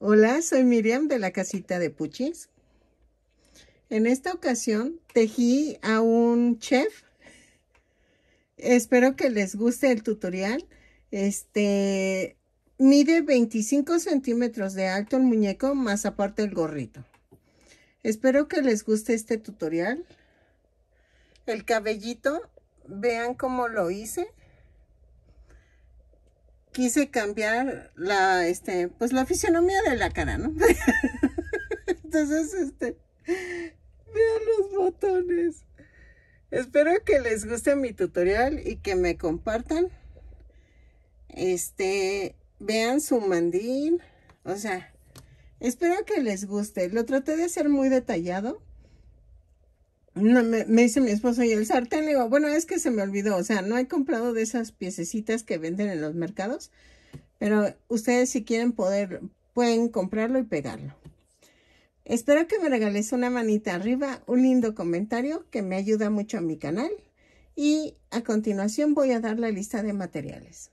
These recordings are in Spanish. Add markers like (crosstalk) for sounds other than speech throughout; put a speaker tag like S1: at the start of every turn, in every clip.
S1: Hola, soy Miriam de la casita de Puchis. En esta ocasión tejí a un chef. Espero que les guste el tutorial. Este mide 25 centímetros de alto el muñeco más aparte el gorrito. Espero que les guste este tutorial. El cabellito, vean cómo lo hice quise cambiar la, este, pues la
S2: fisionomía de la cara, ¿no? (laughs) Entonces, este, vean los botones. Espero que les guste mi tutorial y que me
S1: compartan. Este, vean su mandín. O sea, espero que les guste. Lo traté de hacer muy detallado no, me, me, dice mi esposo, y el sartén, le digo, bueno, es que se me olvidó, o sea, no he comprado de esas piececitas que venden en los mercados, pero ustedes si quieren poder, pueden comprarlo y pegarlo. Espero que me regales una manita arriba, un lindo comentario que me ayuda mucho a mi canal. Y a continuación voy a dar la lista de materiales.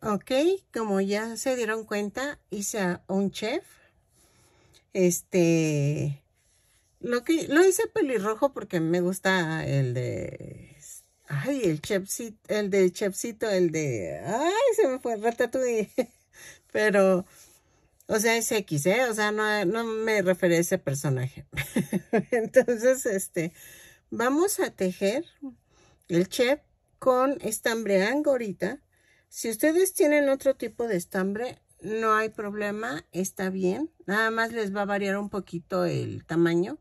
S1: Ok, como ya se dieron cuenta, hice un chef. Este, lo que lo hice pelirrojo porque me gusta el de ay, el chefcito, el de chefcito, el de ay, se me fue ratatouille. (laughs) Pero o sea, es X, ¿eh? O sea, no, no me referé a ese personaje. (laughs) Entonces, este, vamos a tejer el chef con estambre angorita. Si ustedes tienen otro tipo de estambre, no hay problema, está bien. Nada más les va a variar un poquito el tamaño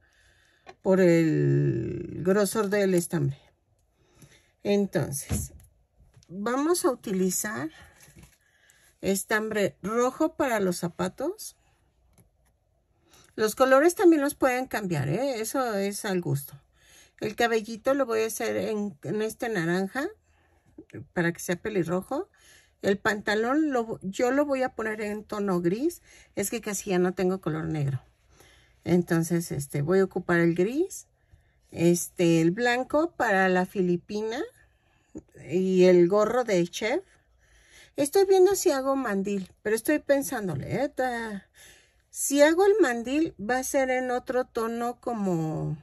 S1: por el grosor del estambre. Entonces, vamos a utilizar estambre rojo para los zapatos. Los colores también los pueden cambiar, ¿eh? eso es al gusto. El cabellito lo voy a hacer en, en este naranja para que sea pelirrojo. El pantalón yo lo voy a poner en tono gris. Es que casi ya no tengo color negro. Entonces, este, voy a ocupar el gris. Este, el blanco para la filipina. Y el gorro de chef. Estoy viendo si hago mandil, pero estoy pensándole, eh, si hago el mandil va a ser en otro tono como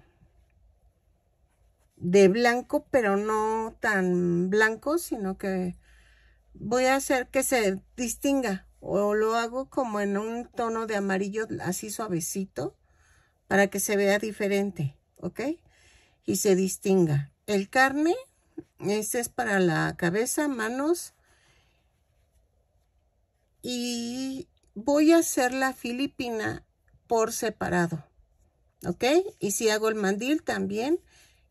S1: de blanco, pero no tan blanco, sino que voy a hacer que se distinga o lo hago como en un tono de amarillo así suavecito para que se vea diferente, ¿ok? Y se distinga. El carne, este es para la cabeza, manos. Y voy a hacer la filipina por separado, ¿ok? Y si hago el mandil también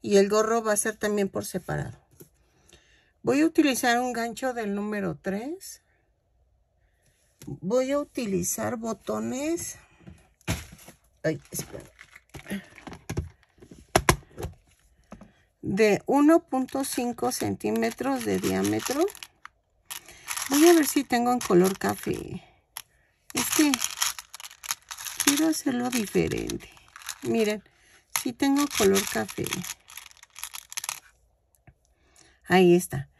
S1: y el gorro va a ser también por separado. Voy a utilizar un gancho del número 3. Voy a utilizar botones. Ay, De 1.5 centímetros de diámetro. Voy a ver si tengo en color café. Es que Quiero hacerlo diferente. Miren, si tengo color café. Ahí está.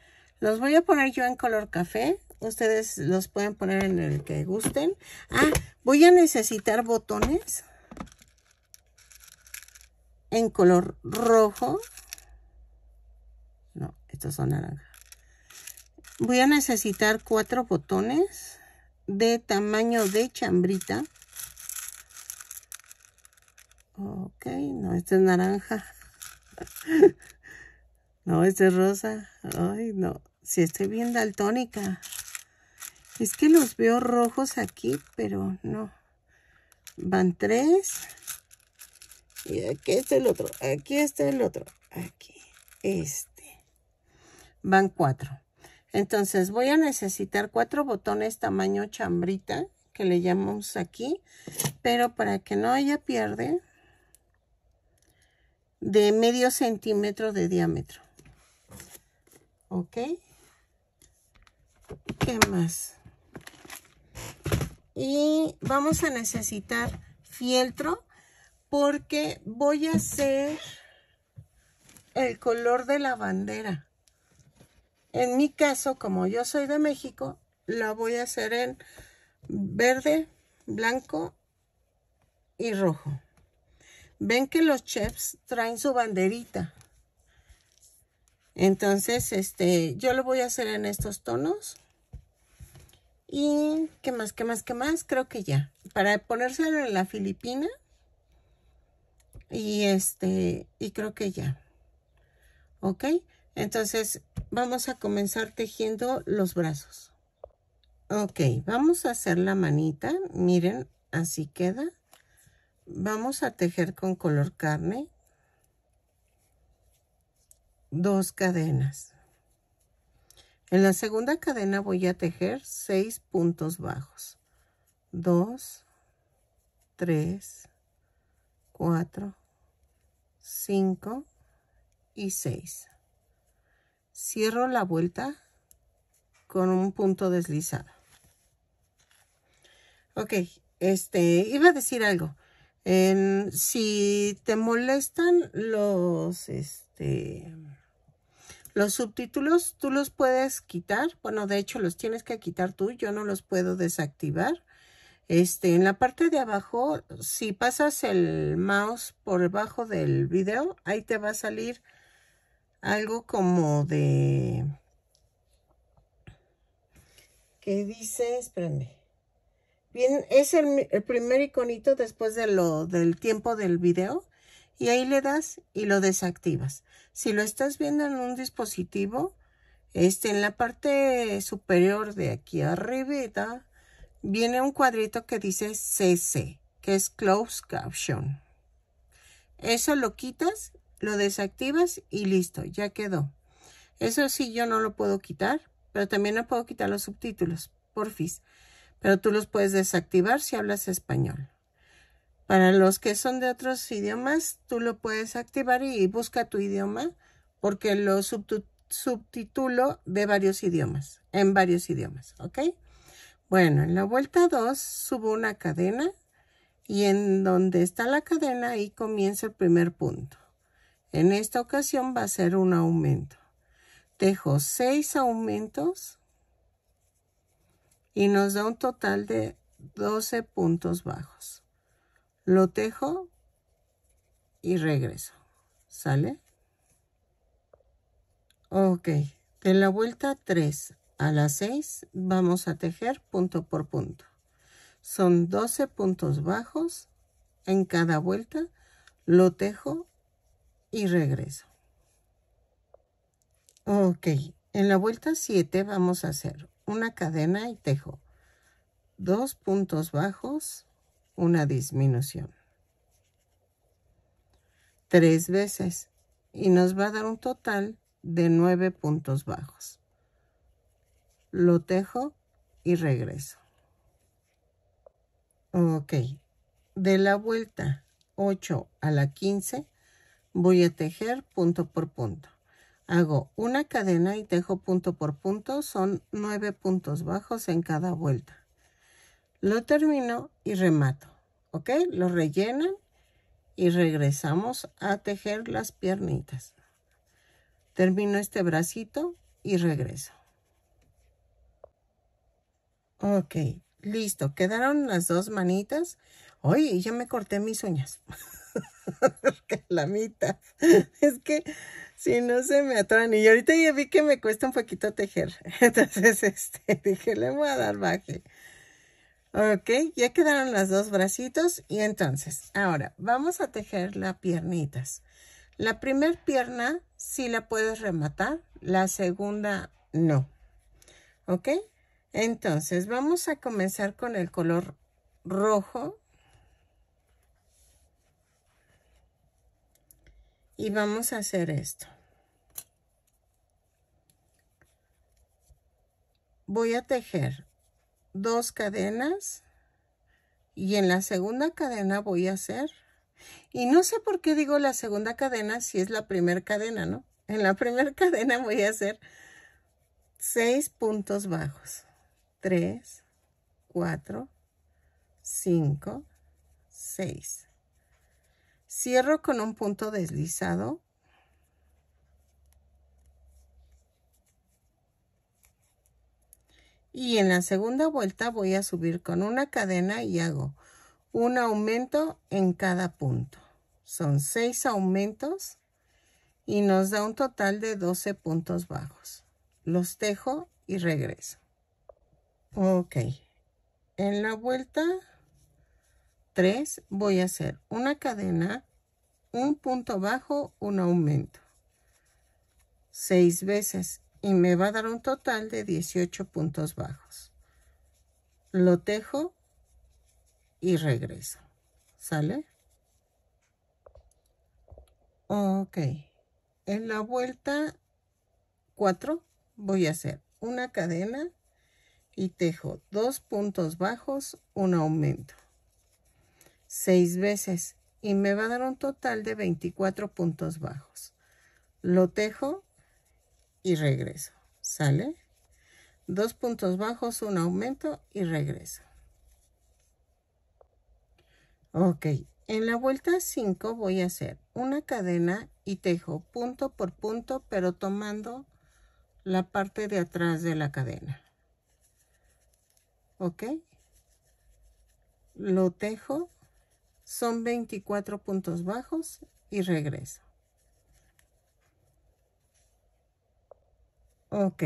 S1: Los voy a poner yo en color café. Ustedes los pueden poner en el que gusten. Ah, voy a necesitar botones en color rojo. No, estos son naranja. Voy a necesitar cuatro botones de tamaño de chambrita. Ok, no, este es naranja. (laughs) no, este es rosa. Ay, no. Si estoy bien daltónica. Es que los veo rojos aquí, pero no. Van tres. Y aquí está el otro. Aquí está el otro. Aquí. Este. Van cuatro. Entonces voy a necesitar cuatro botones tamaño chambrita, que le llamamos aquí. Pero para que no haya pierde, de medio centímetro de diámetro. ¿Ok? ¿Qué más? Y vamos a necesitar fieltro porque voy a hacer el color de la bandera. En mi caso, como yo soy de México, la voy a hacer en verde, blanco y rojo. Ven que los chefs traen su banderita. Entonces, este, yo lo voy a hacer en estos tonos. Y qué más, qué más, qué más, creo que ya. Para ponérselo en la Filipina. Y este, y creo que ya. ¿Ok? Entonces, vamos a comenzar tejiendo los brazos. Ok, vamos a hacer la manita. Miren, así queda. Vamos a tejer con color carne dos cadenas. En la segunda cadena voy a tejer seis puntos bajos. 2, 3, 4, 5 y 6. Cierro la vuelta con un punto deslizado. Ok, este, iba a decir algo. En, si te molestan los, este, los subtítulos tú los puedes quitar. Bueno, de hecho los tienes que quitar tú. Yo no los puedo desactivar. Este, en la parte de abajo, si pasas el mouse por debajo del video, ahí te va a salir algo como de... ¿qué dice? Espérame. Bien, es el, el primer iconito después de lo, del tiempo del video y ahí le das y lo desactivas. Si lo estás viendo en un dispositivo, este, en la parte superior de aquí arriba viene un cuadrito que dice CC, que es Closed Caption. Eso lo quitas, lo desactivas y listo, ya quedó. Eso sí, yo no lo puedo quitar, pero también no puedo quitar los subtítulos, por porfis. Pero tú los puedes desactivar si hablas español. Para los que son de otros idiomas, tú lo puedes activar y busca tu idioma porque lo subtitulo de varios idiomas, en varios idiomas, ¿ok? Bueno, en la vuelta 2 subo una cadena y en donde está la cadena ahí comienza el primer punto. En esta ocasión va a ser un aumento. Dejo 6 aumentos y nos da un total de 12 puntos bajos. Lo tejo y regreso. ¿Sale? Ok, de la vuelta 3 a la 6 vamos a tejer punto por punto. Son 12 puntos bajos en cada vuelta, lo tejo y regreso. Ok, en la vuelta 7 vamos a hacer una cadena y tejo dos puntos bajos una disminución. Tres veces y nos va a dar un total de nueve puntos bajos. Lo tejo y regreso. Ok, de la vuelta 8 a la 15 voy a tejer punto por punto. Hago una cadena y tejo punto por punto, son nueve puntos bajos en cada vuelta. Lo termino y remato. ¿ok? Lo rellenan y regresamos a tejer las piernitas. Termino este bracito y regreso. Ok, listo. Quedaron las dos manitas. Oye, ya me corté mis uñas. la (laughs) mitad. es que si no se me atoran. Y ahorita ya vi que me cuesta un poquito tejer. (laughs) Entonces, este, dije, le voy a dar baje. Ok, ya quedaron los dos bracitos y entonces, ahora vamos a tejer las piernitas. La primera pierna sí la puedes rematar, la segunda no. Ok, entonces vamos a comenzar con el color rojo. Y vamos a hacer esto. Voy a tejer dos cadenas y en la segunda cadena voy a hacer y no sé por qué digo la segunda cadena si es la primera cadena, ¿no? En la primera (laughs) cadena voy a hacer seis puntos bajos. 3, 4, 5, 6. Cierro con un punto deslizado y en la segunda vuelta voy a subir con una cadena y hago un aumento en cada punto. Son seis aumentos y nos da un total de 12 puntos bajos. Los tejo y regreso. Ok. En la vuelta 3 voy a hacer una cadena, un punto bajo, un aumento. Seis veces y me va a dar un total de 18 puntos bajos. Lo tejo y regreso. ¿Sale? Ok. En la vuelta 4 voy a hacer una cadena y tejo dos puntos bajos, un aumento. Seis veces y me va a dar un total de 24 puntos bajos. Lo tejo y regreso. ¿Sale? Dos puntos bajos, un aumento y regreso. Ok, en la vuelta 5 voy a hacer una cadena y tejo punto por punto, pero tomando la parte de atrás de la cadena. ¿Ok? Lo tejo, son 24 puntos bajos y regreso. Ok,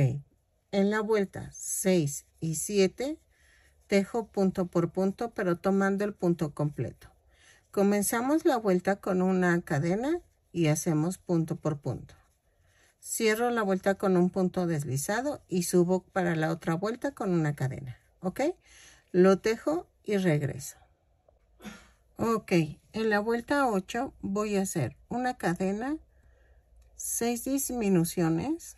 S1: en la vuelta 6 y 7 tejo punto por punto pero tomando el punto completo. Comenzamos la vuelta con una cadena y hacemos punto por punto. Cierro la vuelta con un punto deslizado y subo para la otra vuelta con una cadena. ¿Ok? Lo tejo y regreso. Ok, en la vuelta 8 voy a hacer una cadena, 6 disminuciones,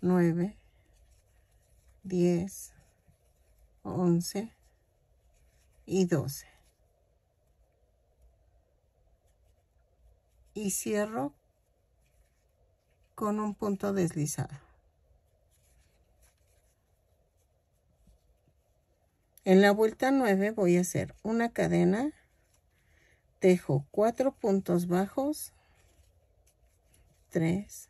S1: 9, 10, 11 y 12. Y cierro con un punto deslizado. En la vuelta 9 voy a hacer una cadena, tejo 4 puntos bajos, 3,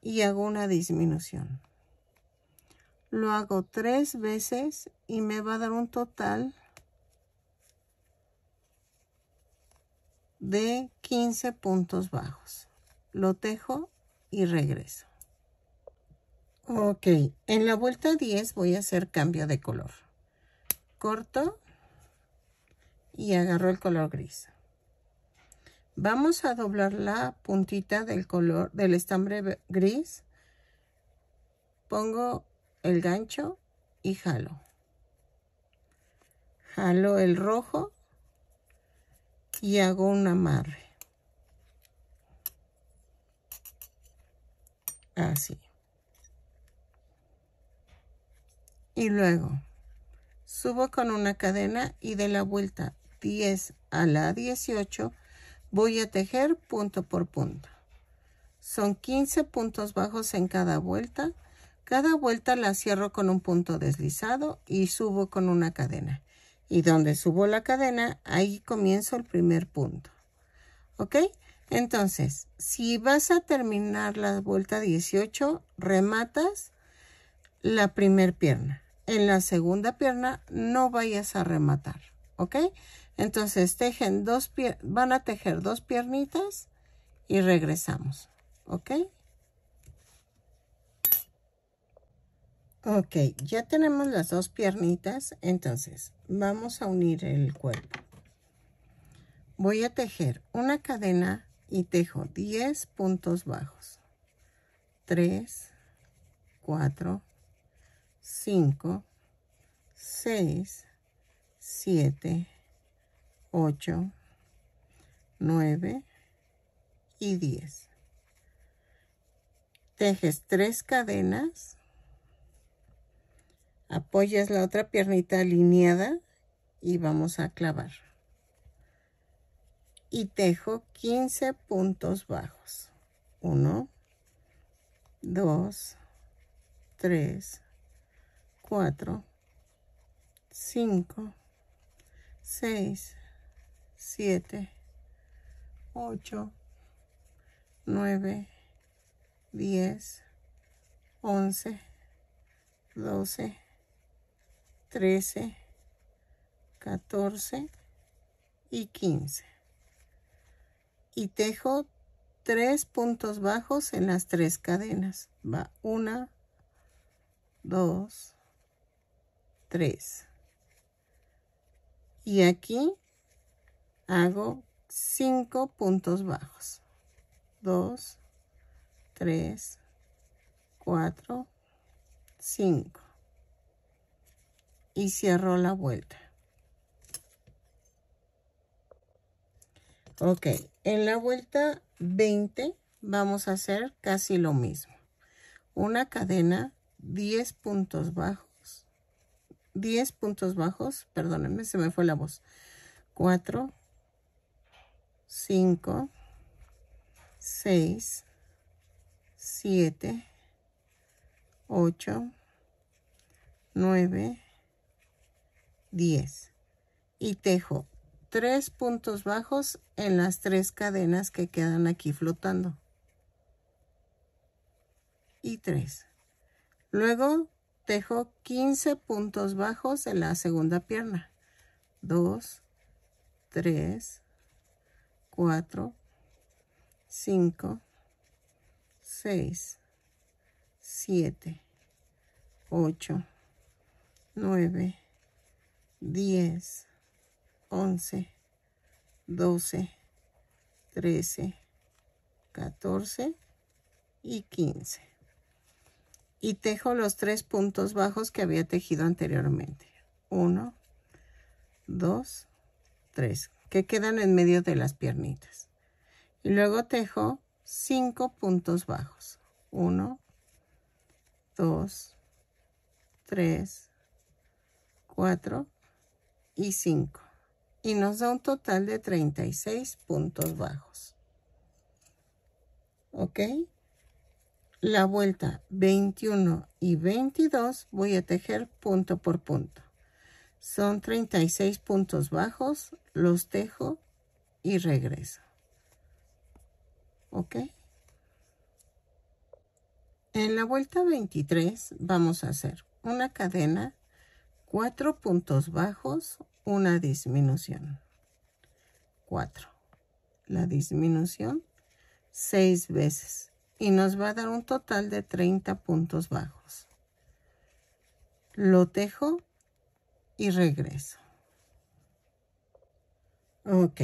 S1: y hago una disminución. Lo hago tres veces y me va a dar un total de 15 puntos bajos. Lo tejo y regreso. Ok, en la vuelta 10 voy a hacer cambio de color. Corto y agarro el color gris. Vamos a doblar la puntita del color del estambre gris. Pongo el gancho y jalo. Jalo el rojo y hago un amarre. Así. Y luego subo con una cadena y de la vuelta 10 a la 18 Voy a tejer punto por punto. Son 15 puntos bajos en cada vuelta. Cada vuelta la cierro con un punto deslizado y subo con una cadena. Y donde subo la cadena, ahí comienzo el primer punto. ¿Ok? Entonces, si vas a terminar la vuelta 18, rematas la primer pierna. En la segunda pierna no vayas a rematar. ¿Ok? Entonces tejen dos van a tejer dos piernitas y regresamos, ¿ok? Ok, ya tenemos las dos piernitas, entonces vamos a unir el cuerpo. Voy a tejer una cadena y tejo 10 puntos bajos. 3, 4, 5, 6, 7, 8, 9 y 10. Tejes tres cadenas, apoyas la otra piernita alineada y vamos a clavar. Y tejo 15 puntos bajos. 1, 2, 3, 4, 5, 6, 7, 8, 9, 10, 11, 12, 13, 14 y 15. Y tejo tres puntos bajos en las tres cadenas. Va una, 2 3 Y aquí hago 5 puntos bajos. 2, 3, 4, 5. Y cierro la vuelta. Ok, en la vuelta 20 vamos a hacer casi lo mismo. Una cadena, 10 puntos bajos. 10 puntos bajos, perdónenme, se me fue la voz. 4, 5, 6, 7, 8, 9, 10. Y tejo tres puntos bajos en las tres cadenas que quedan aquí flotando. Y 3. Luego tejo 15 puntos bajos en la segunda pierna. 2, 3, 4, 5, 6, 7, 8, 9, 10, 11, 12, 13, 14 y 15. Y tejo los tres puntos bajos que había tejido anteriormente. 1, 2, 3 que quedan en medio de las piernitas. Y luego tejo 5 puntos bajos. 1, 2, 3, 4 y 5. Y nos da un total de 36 puntos bajos. ¿Ok? La vuelta 21 y 22 voy a tejer punto por punto. Son 36 puntos bajos los tejo y regreso. ¿Ok? En la vuelta 23 vamos a hacer una cadena, cuatro puntos bajos, una disminución. 4. La disminución 6 veces y nos va a dar un total de 30 puntos bajos. Lo tejo y regreso. Ok.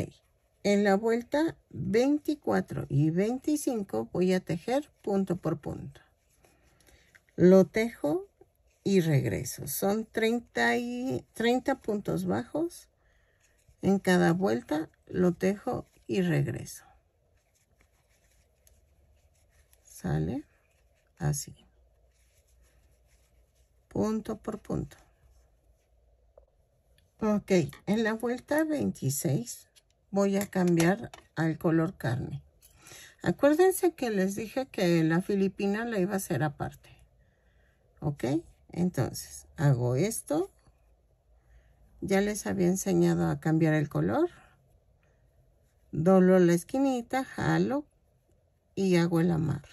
S1: En la vuelta 24 y 25 voy a tejer punto por punto. Lo tejo y regreso. Son 30, y, 30 puntos bajos. En cada vuelta lo tejo y regreso. Sale así. Punto por punto. Ok, en la vuelta 26 voy a cambiar al color carne. Acuérdense que les dije que la filipina la iba a hacer aparte. ¿Ok? Entonces, hago esto. Ya les había enseñado a cambiar el color. doblo la esquinita, jalo y hago el amarre.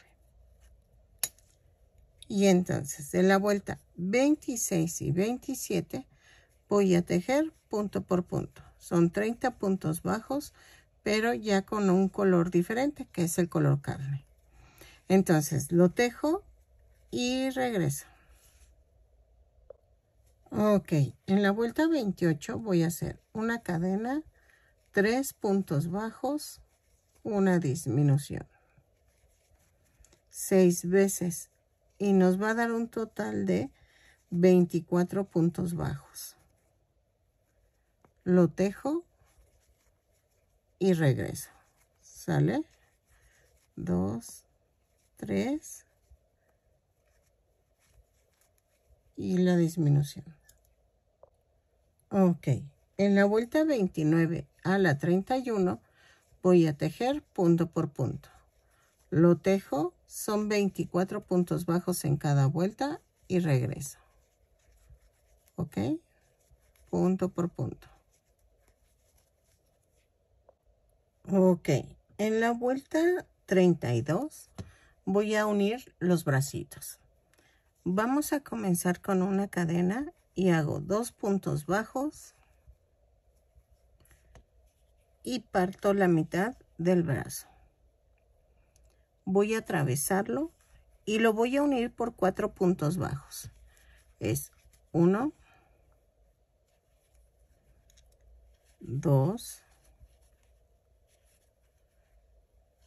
S1: Y entonces, de la vuelta 26 y 27 voy a tejer punto por punto son 30 puntos bajos pero ya con un color diferente que es el color carne entonces lo tejo y regreso ok en la vuelta 28 voy a hacer una cadena tres puntos bajos una disminución seis veces y nos va a dar un total de 24 puntos bajos lo tejo y regreso. ¿Sale? Dos, tres. Y la disminución. Ok. En la vuelta 29 a la 31 voy a tejer punto por punto. Lo tejo, son 24 puntos bajos en cada vuelta y regreso. ¿Ok? Punto por punto. Ok, en la vuelta 32 voy a unir los bracitos. Vamos a comenzar con una cadena y hago dos puntos bajos y parto la mitad del brazo. Voy a atravesarlo y lo voy a unir por cuatro puntos bajos. Es 1, 2,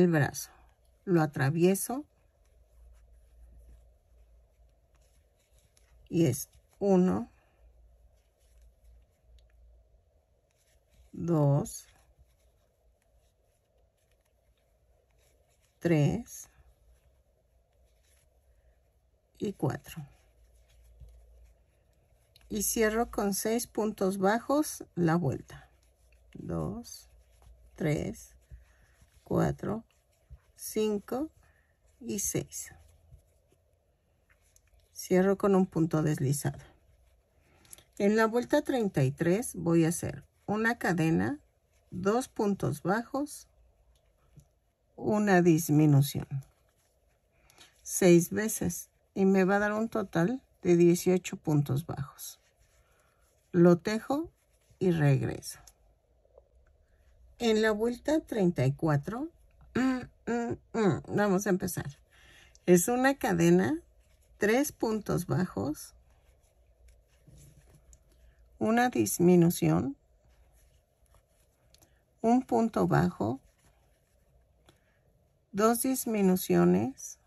S1: el brazo, lo atravieso y es 1, 2, 3 y 4. Y cierro con 6 puntos bajos la vuelta. 2, 3, 4, 5 y 6. Cierro con un punto deslizado. En la vuelta 33 voy a hacer una cadena, dos puntos bajos, una disminución. Seis veces y me va a dar un total de 18 puntos bajos. Lo tejo y regreso. En la vuelta 34, mm, mm, mm, vamos a empezar. Es una cadena, tres puntos bajos, una disminución, un punto bajo, dos disminuciones,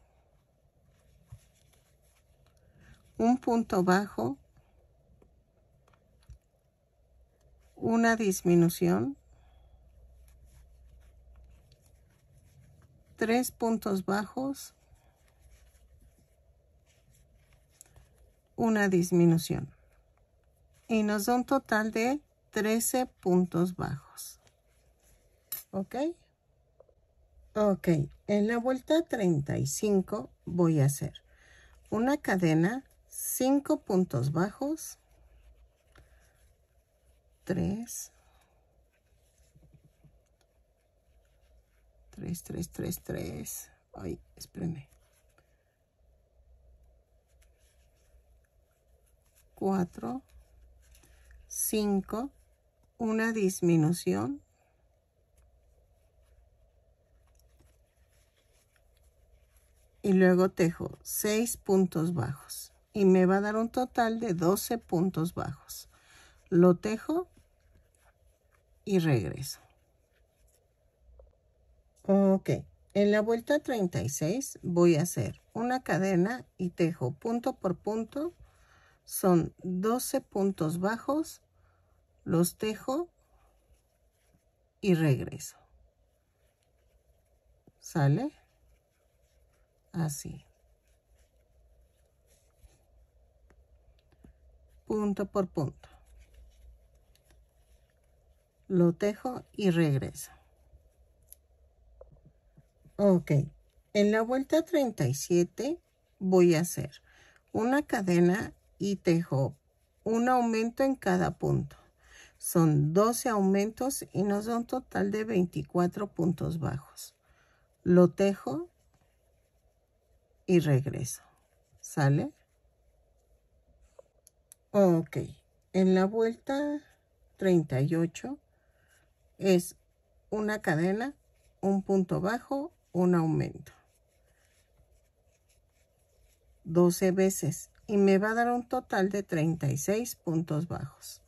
S1: un punto bajo, una disminución, tres puntos bajos, una disminución. Y nos da un total de 13 puntos bajos. ¿Ok? Ok, en la vuelta 35 voy a hacer una cadena, 5 puntos bajos, 3, 3, 3, 3, 3. Ay, espérenme. 4, 5, una disminución. Y luego tejo 6 puntos bajos. Y me va a dar un total de 12 puntos bajos. Lo tejo y regreso. Ok, en la vuelta 36 voy a hacer una cadena y tejo punto por punto. Son 12 puntos bajos, los tejo y regreso. ¿Sale? Así. Punto por punto. Lo tejo y regreso. Ok, en la vuelta 37 voy a hacer una cadena y tejo un aumento en cada punto. Son 12 aumentos y nos da un total de 24 puntos bajos. Lo tejo y regreso. ¿Sale? Ok, en la vuelta 38 es una cadena, un punto bajo, un aumento. 12 veces y me va a dar un total de 36 puntos bajos.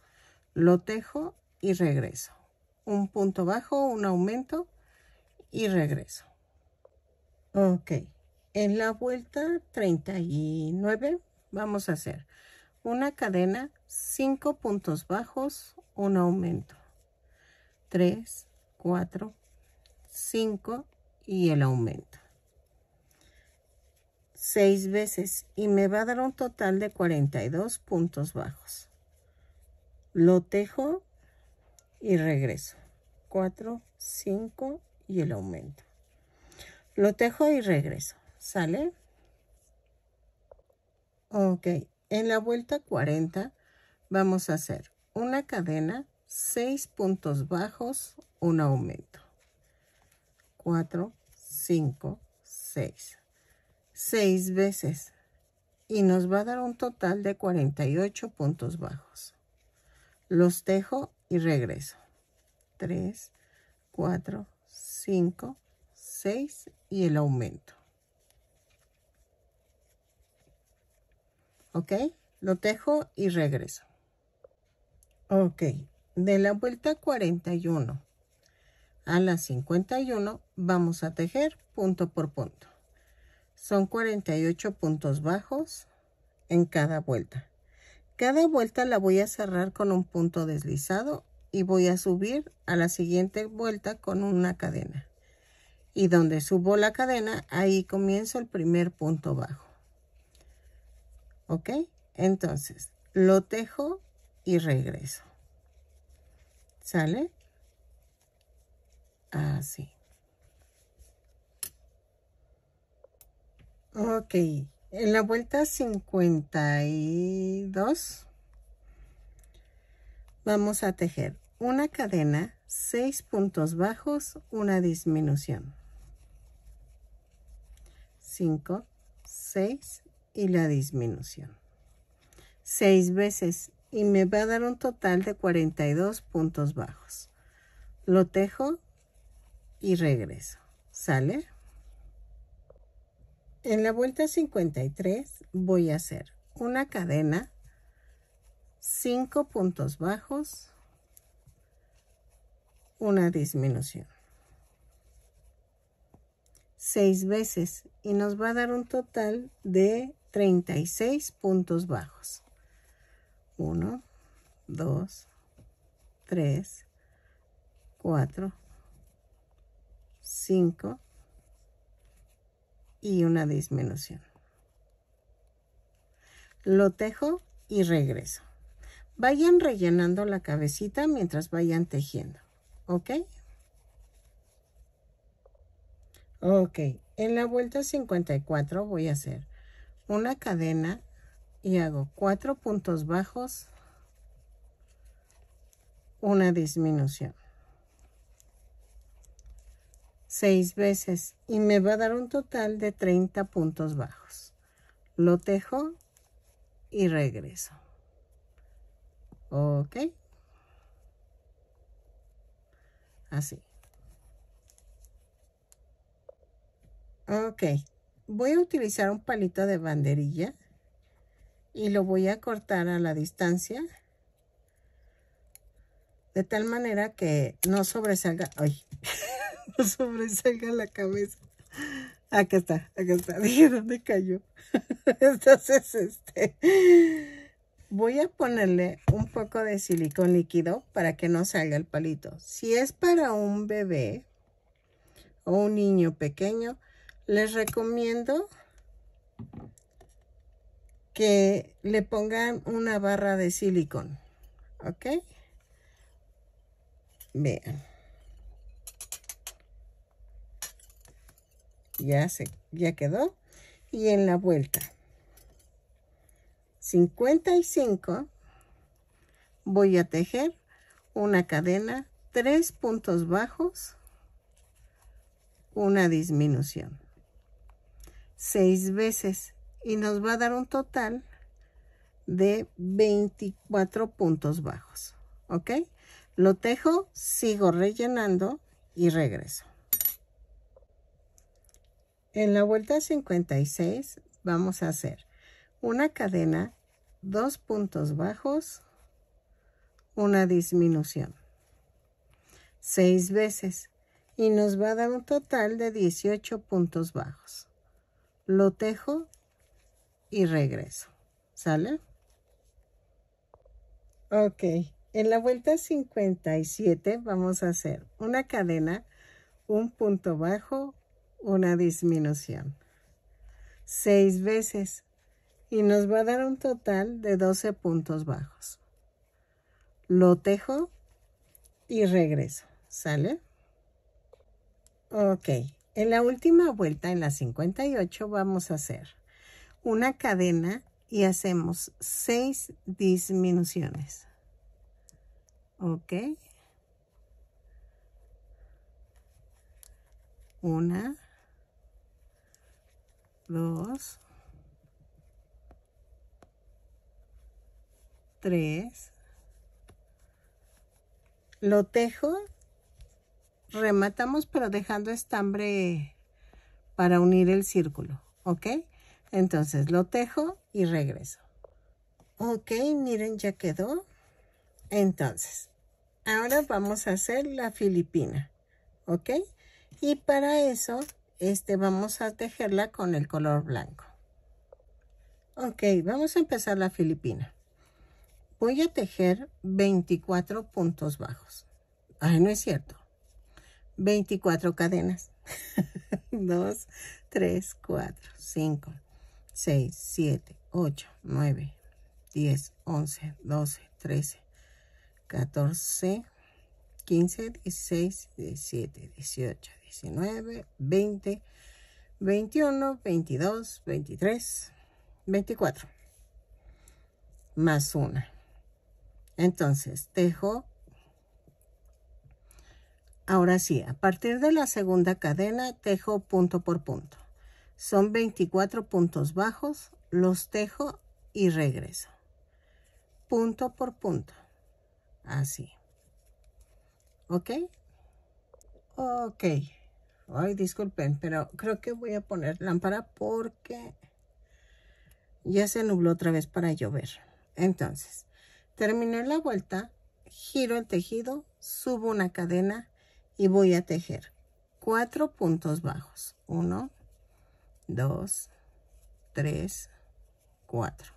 S1: Lo tejo y regreso. Un punto bajo, un aumento y regreso. Ok, en la vuelta 39 vamos a hacer una cadena, 5 puntos bajos, un aumento. 3, 4, 5 y el aumento. Seis veces y me va a dar un total de 42 puntos bajos. Lo tejo y regreso. 4, 5 y el aumento. Lo tejo y regreso. ¿Sale? Ok. En la vuelta 40 vamos a hacer una cadena, seis puntos bajos, un aumento. 4, 5, 6. 6 veces. Y nos va a dar un total de 48 puntos bajos. Los tejo y regreso. 3, 4, 5, 6 y el aumento. ¿Ok? Lo tejo y regreso. Ok, de la vuelta 41 a la 51 vamos a tejer punto por punto son 48 puntos bajos en cada vuelta cada vuelta la voy a cerrar con un punto deslizado y voy a subir a la siguiente vuelta con una cadena y donde subo la cadena ahí comienzo el primer punto bajo ok entonces lo tejo y regreso sale así Ok, en la vuelta 52 vamos a tejer una cadena, 6 puntos bajos, una disminución. 5, 6 y la disminución. 6 veces y me va a dar un total de 42 puntos bajos. Lo tejo y regreso. ¿Sale? En la vuelta 53 voy a hacer una cadena, 5 puntos bajos, una disminución. seis veces y nos va a dar un total de 36 puntos bajos. 1, 2, 3, 4, 5, y una disminución. Lo tejo y regreso. Vayan rellenando la cabecita mientras vayan tejiendo, ¿ok? Ok, en la vuelta 54 voy a hacer una cadena y hago cuatro puntos bajos, una disminución seis veces y me va a dar un total de 30 puntos bajos. Lo tejo y regreso. Ok. Así. Ok. Voy a utilizar un palito de banderilla y lo voy a cortar a la distancia de tal manera que no
S2: sobresalga. ¡Ay! (laughs) (laughs) sobresalga la cabeza. Acá está, acá está. (laughs) Dije, ¿dónde cayó? (laughs) Entonces, este... Voy
S1: a ponerle un poco de silicón líquido para que no salga el palito. Si es para un bebé o un niño pequeño, les recomiendo que le pongan una barra de silicón. ¿Ok? Vean. ya se ya quedó y en la vuelta 55 voy a tejer una cadena tres puntos bajos una disminución seis veces y nos va a dar un total de 24 puntos bajos ok lo tejo sigo rellenando y regreso en la vuelta 56 vamos a hacer una cadena, dos puntos bajos, una disminución. Seis veces y nos va a dar un total de 18 puntos bajos. Lo tejo y regreso. ¿Sale? Ok, en la vuelta 57 vamos a hacer una cadena, un punto bajo, una disminución. Seis veces. Y nos va a dar un total de 12 puntos bajos. Lo tejo y regreso. ¿Sale? Ok. En la última vuelta, en la 58, vamos a hacer una cadena y hacemos seis disminuciones. ¿Ok? Una. Dos. Tres. Lo tejo, rematamos pero dejando estambre para unir el círculo, ¿ok? Entonces lo tejo y regreso. Ok, miren, ya quedó. Entonces, ahora vamos a hacer la filipina, ¿ok? Y para eso este, vamos a tejerla con el color blanco. Ok, vamos a empezar la filipina. Voy a tejer 24 puntos bajos. Ay, no es cierto. 24 cadenas. 2, 3, 4, 5, 6, 7, 8, 9, 10, 11, 12, 13, 14, 15, 16, 17, 18, 19, 20, 21, 22, 23, 24. Más una. Entonces, tejo. Ahora sí, a partir de la segunda cadena, tejo punto por punto. Son 24 puntos bajos, los tejo y regreso. Punto por punto. Así. ¿Ok? Ok. Ay, disculpen, pero creo que voy a poner lámpara porque ya se nubló otra vez para llover. Entonces, terminé la vuelta, giro el tejido, subo una cadena y voy a tejer cuatro puntos bajos. Uno, dos, tres, cuatro.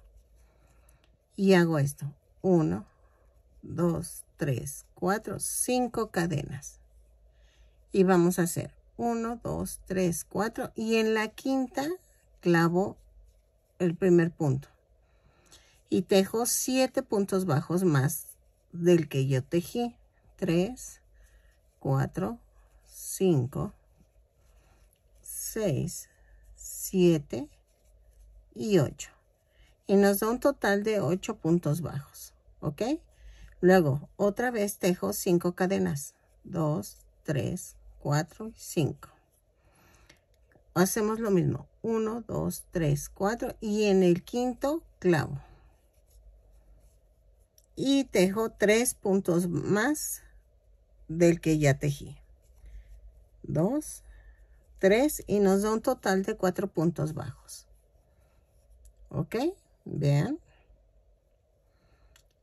S1: Y hago esto. Uno, dos, tres, cuatro, cinco cadenas. Y vamos a hacer 1, 2, 3, 4 y en la quinta clavo el primer punto y tejo 7 puntos bajos más del que yo tejí 3 4 5 6 7 y 8 y nos da un total de 8 puntos bajos ok luego otra vez tejo 5 cadenas 2 3 4 y 5. Hacemos lo mismo. 1, 2, 3, 4 y en el quinto clavo. Y tejo 3 puntos más del que ya tejí. 2, 3 y nos da un total de 4 puntos bajos. ¿Ok? Vean.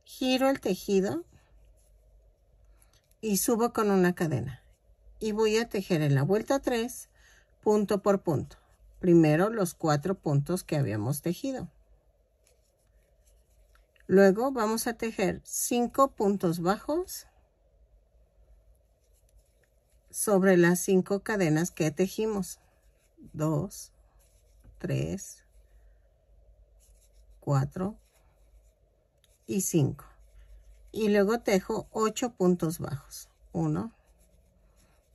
S1: Giro el tejido y subo con una cadena y voy a tejer en la vuelta 3 punto por punto. Primero los cuatro puntos que habíamos tejido. Luego vamos a tejer 5 puntos bajos sobre las 5 cadenas que tejimos. 2, 3, 4 y 5. Y luego tejo 8 puntos bajos. 1,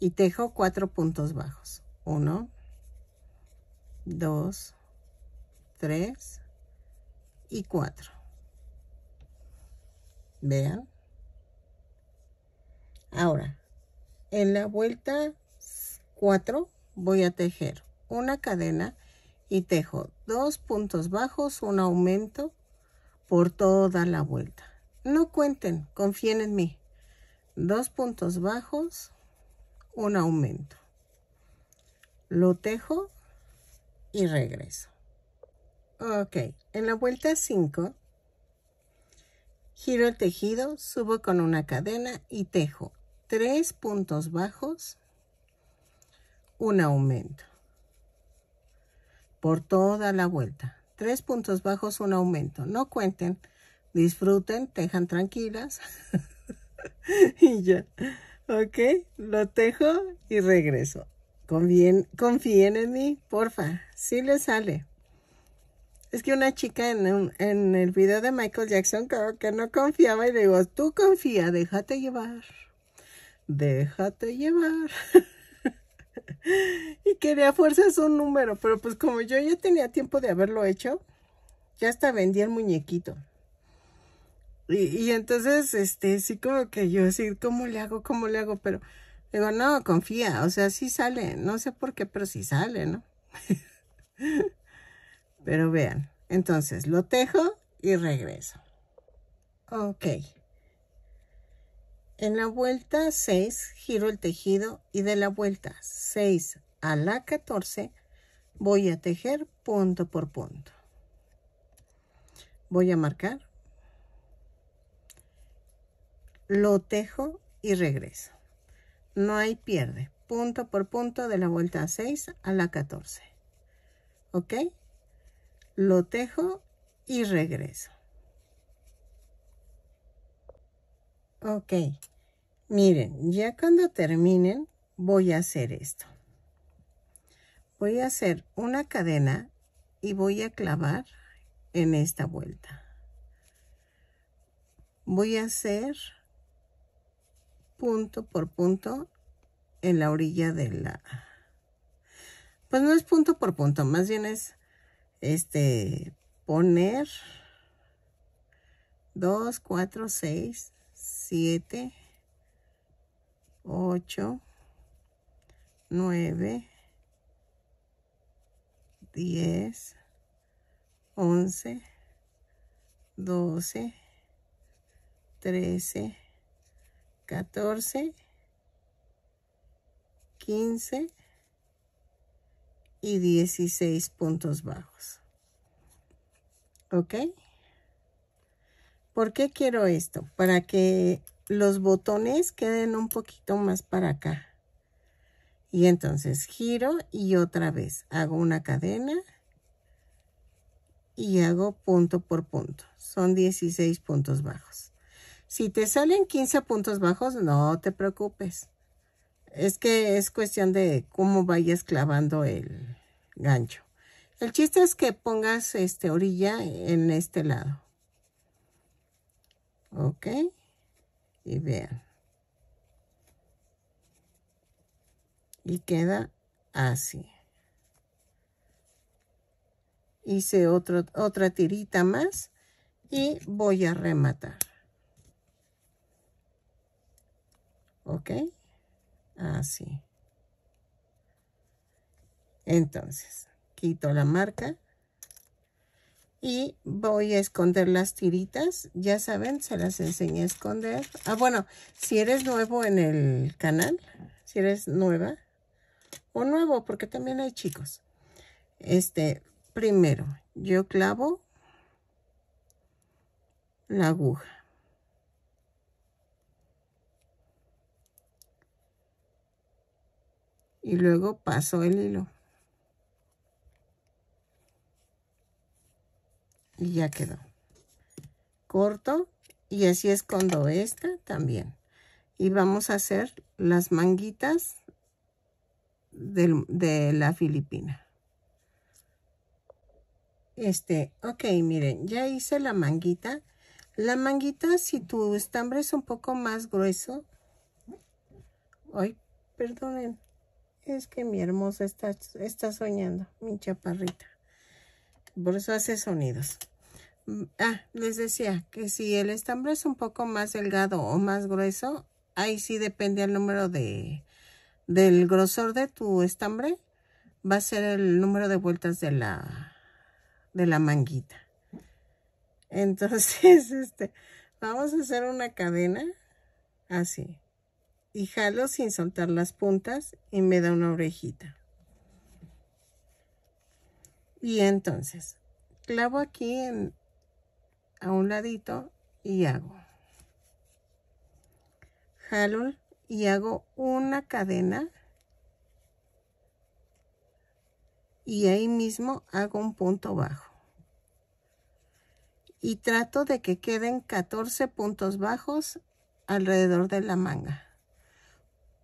S1: y tejo cuatro puntos bajos. 1, 2, 3 y 4. Vean. Ahora, en la vuelta 4 voy a tejer una cadena y tejo dos puntos bajos, un aumento por toda la vuelta. No cuenten, confíen en mí. Dos puntos bajos, un aumento. Lo tejo y regreso. Ok, en la vuelta 5, giro el tejido, subo con una cadena y tejo tres puntos bajos, un aumento. Por toda la vuelta. Tres puntos bajos, un aumento. No cuenten, disfruten, tejan tranquilas. (laughs) y ya.
S2: Ok, lo tejo y regreso. Confíen, en mí, porfa. si le sale. Es que una chica en, el
S1: video de Michael Jackson creo que no confiaba y le digo, tú confía, déjate llevar. Déjate llevar. (laughs) y quería fuerzas un número, pero pues como yo ya tenía tiempo de haberlo hecho, ya hasta vendí el muñequito. Y, entonces, este, sí como que yo así, ¿cómo le hago? ¿Cómo le hago? Pero digo, no, confía, o sea, sí sale, no sé por qué, pero sí sale, ¿no? (laughs) pero vean, entonces lo tejo y regreso. Ok. En la vuelta 6 giro el tejido y de la vuelta 6 a la 14 voy a tejer punto por punto. Voy a marcar lo tejo y regreso. No hay pierde. Punto por punto de la vuelta 6 a la 14. ¿Ok? Lo tejo y regreso. Ok. Miren, ya cuando terminen voy a hacer esto. Voy a hacer una cadena y voy a clavar en esta vuelta. Voy a hacer punto por punto en la orilla de la... Pues no es punto por punto, más bien es este poner 2, 4, 6, 7, 8, 9, 10, 11, 12, 13, 14, 15 y 16 puntos bajos. ¿Ok? ¿Por qué quiero esto? Para que los botones queden un poquito más para acá. Y entonces giro y otra vez hago una cadena y hago punto por punto. Son 16 puntos bajos. Si te salen 15 puntos bajos, no te preocupes. Es que es cuestión de cómo vayas clavando el gancho. El chiste es que pongas este orilla en este lado. Ok. Y vean. Y queda así. Hice otra tirita más y voy a rematar. ¿Ok? Así. Entonces, quito la marca. Y voy a esconder las tiritas. Ya saben, se las enseñé a esconder. Ah, bueno, si eres nuevo en el canal, si eres nueva o nuevo, porque también hay chicos. Este, primero, yo clavo la aguja. y luego paso el hilo. Y ya quedó. Corto y así escondo esta también. Y vamos a hacer las manguitas de, la filipina. Este, ok, miren, ya hice la manguita. La manguita, si tu estambre es un poco más grueso, ay, perdonen, es que mi hermosa está, está soñando, mi chaparrita. Por eso hace sonidos. Mm, ah, les decía que si el estambre es un poco más delgado o más grueso, ahí sí depende el número de, del grosor de tu estambre. Va a ser el número de vueltas de la, de la manguita. Entonces, (laughs) este, vamos a hacer una cadena así y jalo sin soltar las puntas y me da una orejita. Y entonces, clavo aquí a un ladito y hago. Jalo y hago una cadena. Y ahí mismo hago un punto bajo. Y trato de que queden 14 puntos bajos alrededor de la manga.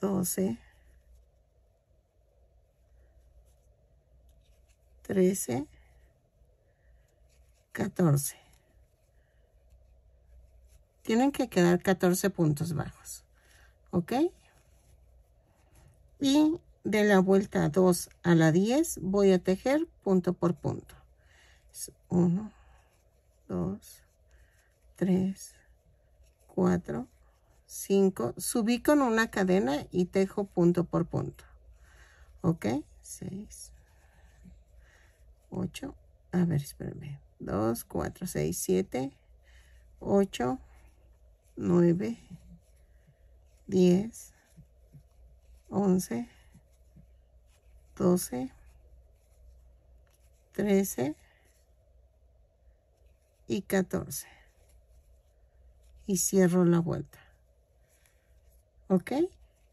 S1: 12, 13, 14. Tienen que quedar 14 puntos bajos, ¿ok? Y de la vuelta 2 a la 10 voy a tejer punto por punto. 1, 2, 3, 4, 5, subí con una cadena y tejo punto por punto. ¿Ok? 6, 8, a ver, espérenme. 2, 4, 6, 7, 8, 9, 10, 11, 12, 13 y 14. Y cierro la vuelta. ¿Ok?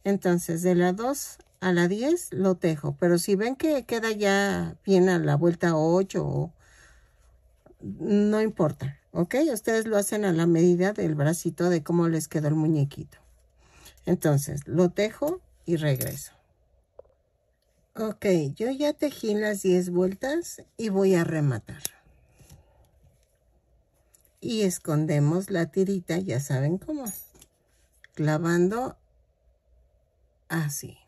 S1: Entonces, de la 2 a la 10 lo tejo. Pero si ven que queda ya bien a la vuelta 8, no importa. ¿Ok? Ustedes lo hacen a la medida del bracito de cómo les quedó el muñequito. Entonces, lo tejo y regreso. Ok, yo ya tejí las 10 vueltas y voy a rematar. Y escondemos la tirita, ya saben cómo. Clavando así. Ah,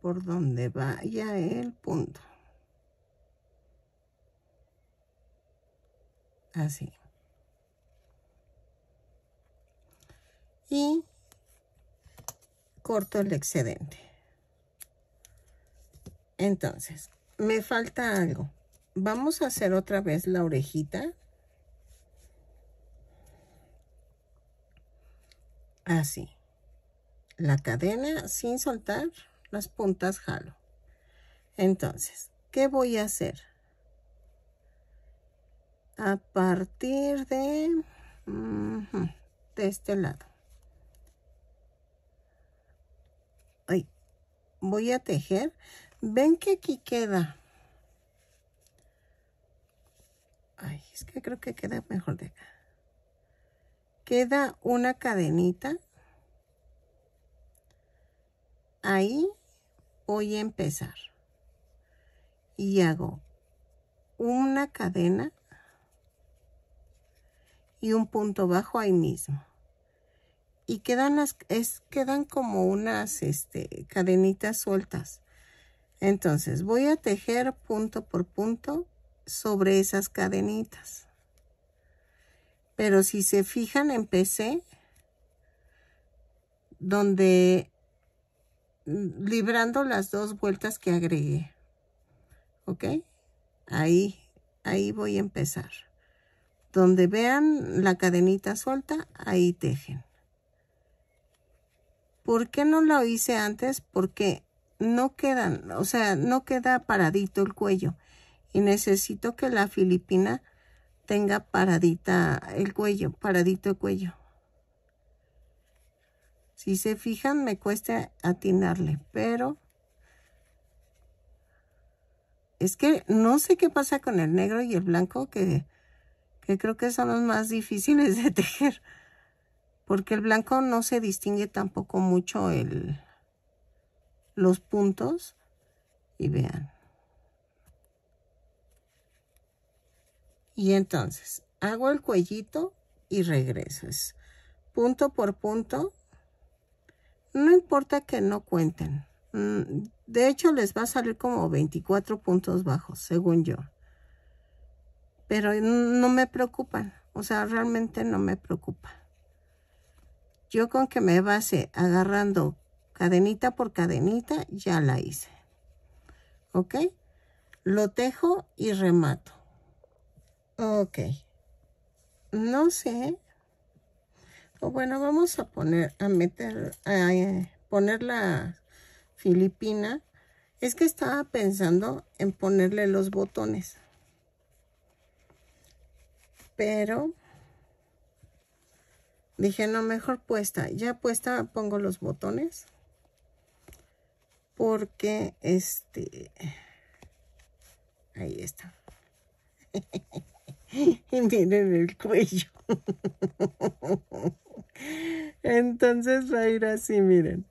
S1: Por donde vaya el punto. Así. Ah, y corto el excedente. Entonces, me falta algo. Vamos a hacer otra vez la orejita. Así. Ah, la cadena sin soltar las puntas jalo entonces qué voy a hacer a partir de de este lado Ay, voy a tejer ven que aquí queda es que creo que queda mejor de acá queda una cadenita ahí voy a empezar y hago una cadena y un punto bajo ahí mismo y quedan las es quedan como unas este cadenitas sueltas entonces voy a tejer punto por punto sobre esas cadenitas pero si se fijan empecé donde Mm, librando las dos vueltas que agregué. ¿Ok? Ahí, ahí voy a empezar. Donde vean la cadenita suelta, ahí tejen. ¿Por qué no lo hice antes? Porque no quedan, o sea, no queda paradito el cuello. Y necesito que la filipina tenga paradita el cuello, paradito el cuello. Si se fijan, me cuesta atinarle, pero es que no sé qué pasa con el negro y el blanco, que, creo que son los más difíciles de tejer. Porque el blanco no se distingue tampoco mucho el, los puntos. Y vean. Y entonces, hago el cuellito y regreso. punto por punto no importa que no cuenten. Mm, de hecho, les va a salir como 24 puntos bajos, según yo. Pero no me preocupan. O sea, realmente no me preocupa. Yo con que me base agarrando cadenita por cadenita, ya la hice. ¿Ok? Lo tejo y remato. Ok. No sé bueno, vamos a poner, a meter, a eh, poner la filipina. Es que estaba pensando en ponerle los botones. Pero dije, no, mejor puesta. Ya puesta pongo los botones. Porque este... Ahí está.
S2: (laughs) y miren el cuello. Entonces va a ir así, miren.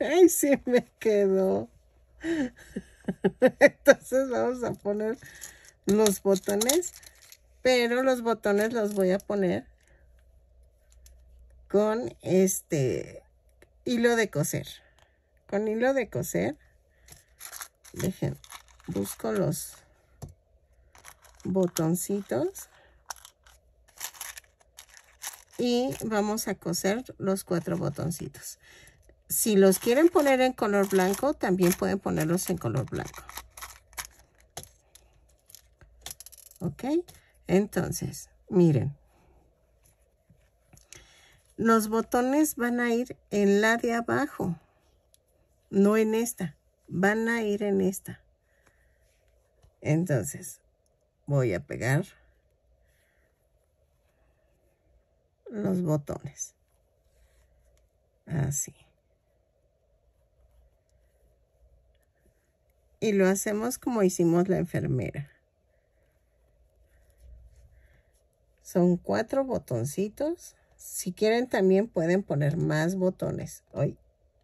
S2: Ahí sí me quedó. Entonces vamos a poner los botones,
S1: pero los botones los voy a poner con este hilo de coser. Con hilo de coser, dejen, busco los botoncitos y vamos a coser los cuatro botoncitos. Si los quieren poner en color blanco, también pueden ponerlos en color blanco. ¿Ok? Entonces, miren. Los botones van a ir en la de abajo, no en esta. Van a ir en esta. Entonces, voy a pegar los botones. Así. Y lo hacemos como hicimos la enfermera. Son cuatro botoncitos. Si quieren también pueden poner más botones. Hoy,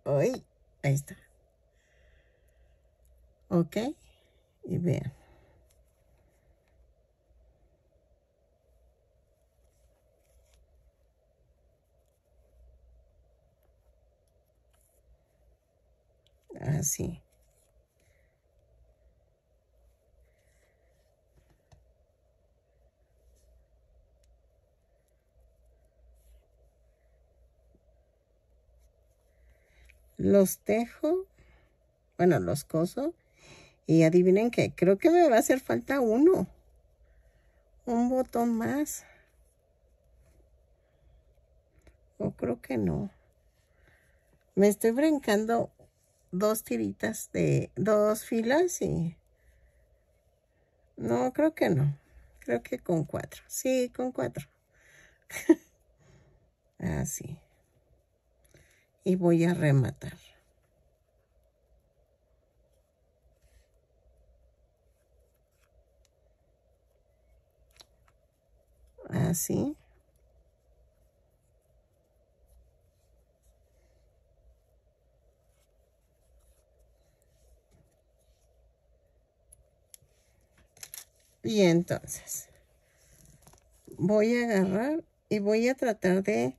S1: hoy, ahí está. Ok. Y vean.
S2: Así. Ah,
S1: los tejo, bueno, los coso. Y adivinen qué, creo que me va a hacer falta uno. Un botón más. O creo que no. Me estoy brincando dos tiritas de dos filas y no creo que no creo que con cuatro sí con cuatro así (laughs) ah, y voy a rematar así ah, Y entonces voy a agarrar y voy a tratar de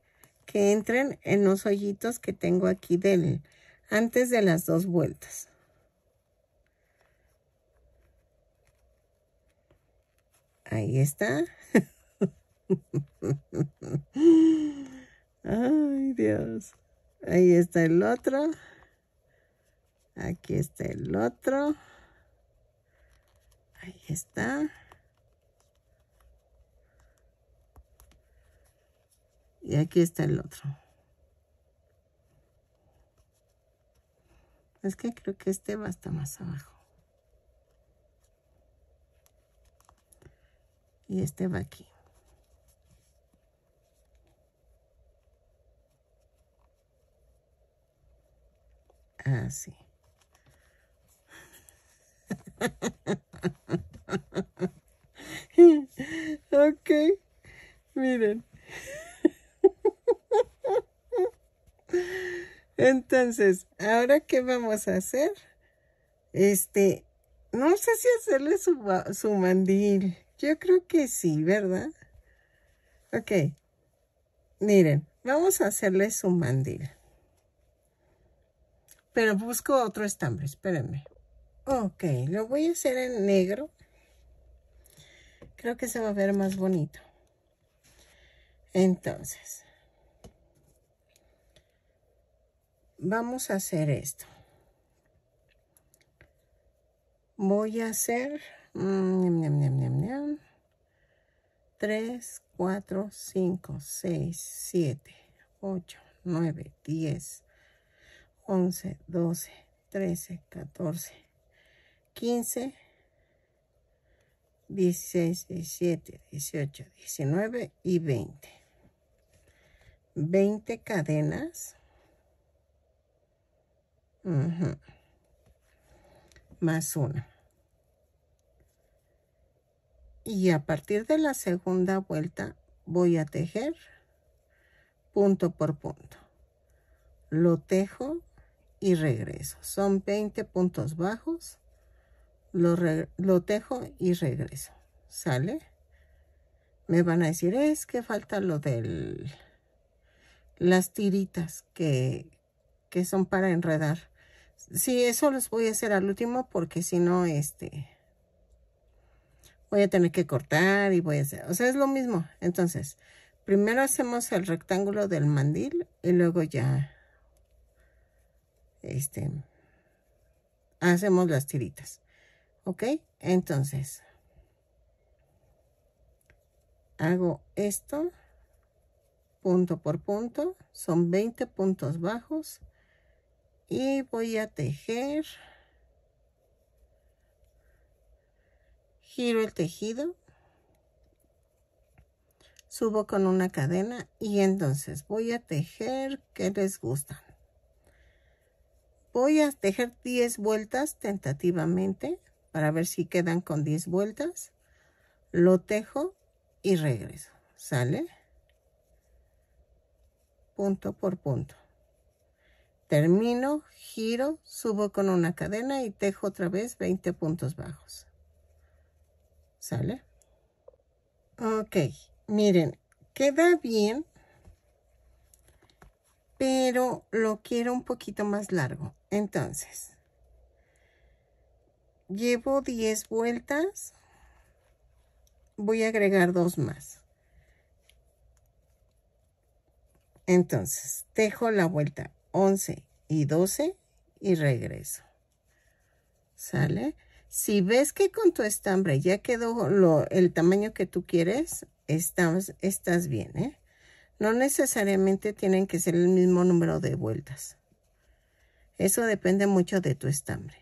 S1: que entren en los hoyitos que tengo aquí del antes de las dos vueltas. Ahí está. (laughs)
S2: Ay, Dios. Ahí está el otro. Aquí está el otro. Ahí está.
S1: Y aquí está el otro. Es que creo que este va hasta más abajo. Y este va aquí. Así
S2: ok, miren. Entonces, ¿ahora qué vamos a hacer? Este, no sé si hacerle su, su mandil. Yo
S1: creo que sí, ¿verdad? Ok. Miren, vamos a hacerle su mandil. Pero busco otro estambre, espérenme. Ok, lo voy a hacer en negro. Creo que se va a ver más bonito. Entonces, vamos a hacer esto. Voy a hacer 3, 4, 5, 6, 7, 8, 9, 10, 11, 12, 13, 14, 15, 16, 17, 18, 19 y 20. 20 cadenas. Más una. Y a partir de la segunda vuelta voy a tejer punto por punto. Lo tejo y regreso. Son 20 puntos bajos lo, tejo y regreso. ¿Sale? Me van a decir, es que falta lo del las tiritas que, que son para enredar. Sí, eso los voy a hacer al último porque si no, este, voy a tener que cortar y voy a hacer, o sea, es lo mismo. Entonces, primero hacemos el rectángulo del mandil y luego ya, este, hacemos las tiritas ok entonces hago esto punto por punto son 20 puntos bajos y voy a tejer giro el tejido subo con una cadena y entonces voy a tejer que les gusta voy a tejer 10 vueltas tentativamente para ver si quedan con 10 vueltas. Lo tejo y regreso. ¿Sale? Punto por punto. Termino, giro, subo con una cadena y tejo otra vez 20 puntos bajos. ¿Sale? Ok, miren, queda bien, pero lo quiero un poquito más largo. Entonces, llevo 10 vueltas voy a agregar dos más entonces dejo la vuelta 11 y 12 y regreso sale si ves que con tu estambre ya quedó lo, el tamaño que tú quieres estás, estás bien ¿eh? no necesariamente tienen que ser el mismo número de vueltas eso depende mucho de tu estambre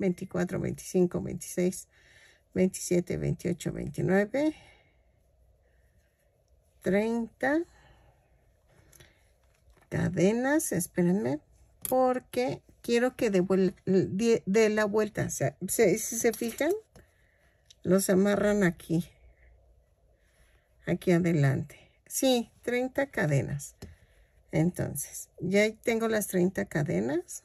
S1: 24, 25, 26, 27, 28, 29, 30 cadenas, espérenme, porque quiero que de la vuelta. si, se fijan, los amarran aquí, aquí adelante. Sí, 30 cadenas. Entonces, ya tengo las 30 cadenas.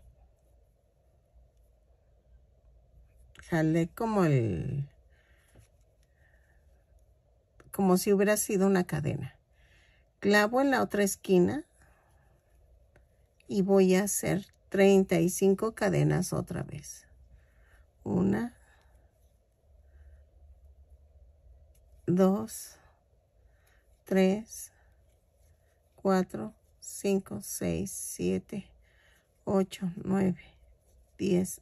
S1: como el como si hubiera sido una cadena. Clavo en la otra esquina y voy a hacer 35 cadenas otra vez. 1 2 3 4 5 6 7 8 9 10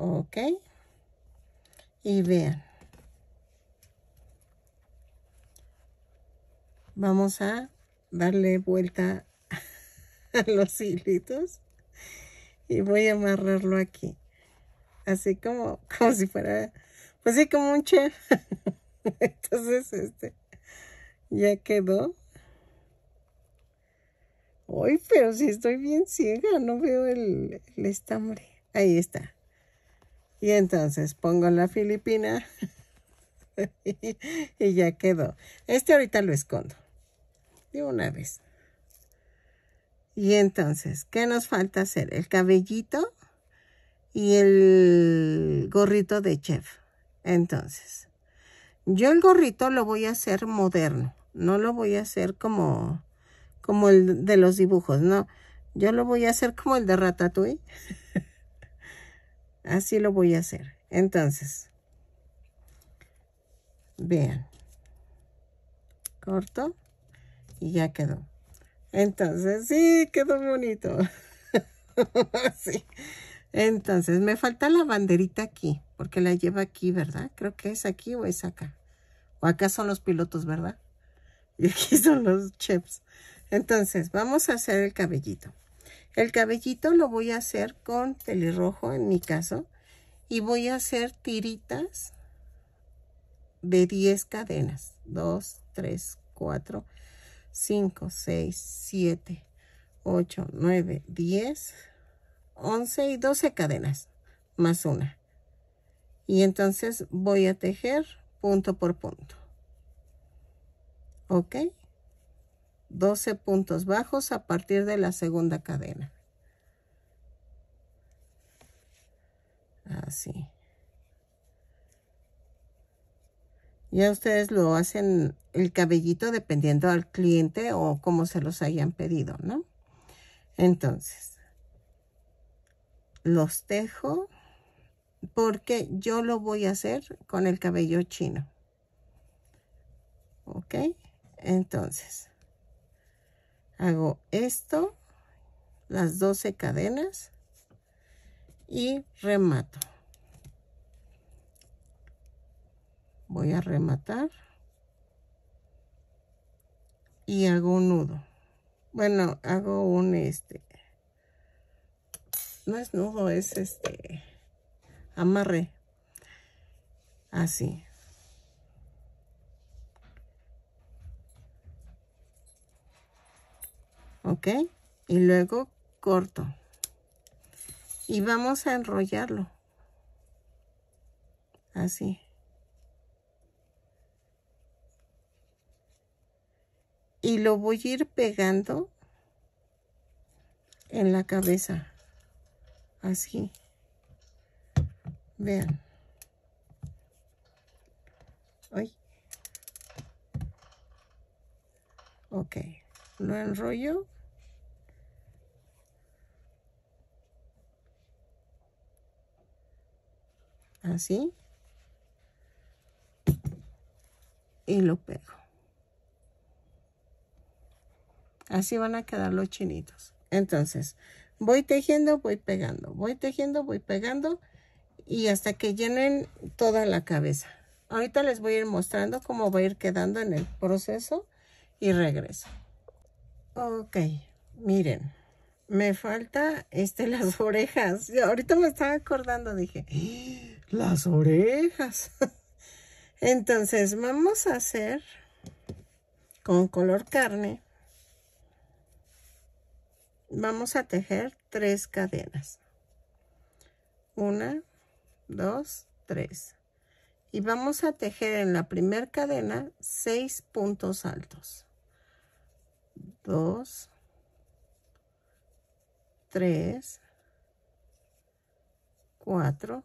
S1: ok y vean vamos a darle vuelta
S2: (laughs) a los hilitos
S1: y voy a amarrarlo aquí
S2: así como como si fuera pues sí como un chef (laughs) entonces este ya quedó
S1: Uy, pero si estoy bien ciega, no veo el, el estambre. Ahí está. Y entonces pongo la filipina (laughs) y ya quedó. Este ahorita lo escondo de una vez. Y entonces, ¿qué nos falta hacer? El cabellito y el gorrito de chef. Entonces, yo el gorrito lo voy a hacer moderno. No lo voy a hacer como, como el de los dibujos, no. Yo lo voy a hacer como el de Ratatouille. (laughs) Así lo voy a hacer. Entonces, vean. Corto y ya quedó. Entonces, sí, quedó bonito. (laughs) sí. Entonces, me falta la banderita aquí, porque la lleva aquí, ¿verdad? Creo que es aquí o es acá. O acá son los pilotos, ¿verdad? (laughs) Y aquí son los chips. Entonces, vamos a hacer el cabellito. El cabellito lo voy a hacer con pelirrojo en mi caso. Y voy a hacer tiritas de 10 cadenas. 2, 3, 4, 5, 6, 7, 8, 9, 10, 11 y 12 cadenas más una. Y entonces voy a tejer punto por punto. ¿Ok? 12 puntos bajos a partir de la segunda cadena. Así. Ya ustedes lo hacen el cabellito dependiendo al cliente o cómo se los hayan pedido, ¿no? Entonces, los tejo porque yo lo voy a hacer con el cabello chino. ¿Ok? Entonces, hago esto las 12 cadenas y remato voy a rematar y hago un nudo bueno hago un este no es nudo es este amarre así ¿ok? Y luego corto. Y vamos a enrollarlo. Así. Y lo voy a ir pegando en la cabeza. Así. Vean. Ay.
S2: Ok. Lo enrollo.
S1: así y lo pego así van a quedar los chinitos entonces voy tejiendo voy pegando voy tejiendo voy pegando y hasta que llenen toda la cabeza ahorita les voy a ir mostrando cómo va a ir quedando en el proceso y regreso ok miren me falta este (laughs) las orejas ahorita me estaba acordando dije las orejas. (laughs) Entonces vamos a hacer con color carne. Vamos a tejer tres cadenas. Una, dos, tres. Y vamos a tejer en la primera cadena seis puntos altos. Dos, tres, cuatro,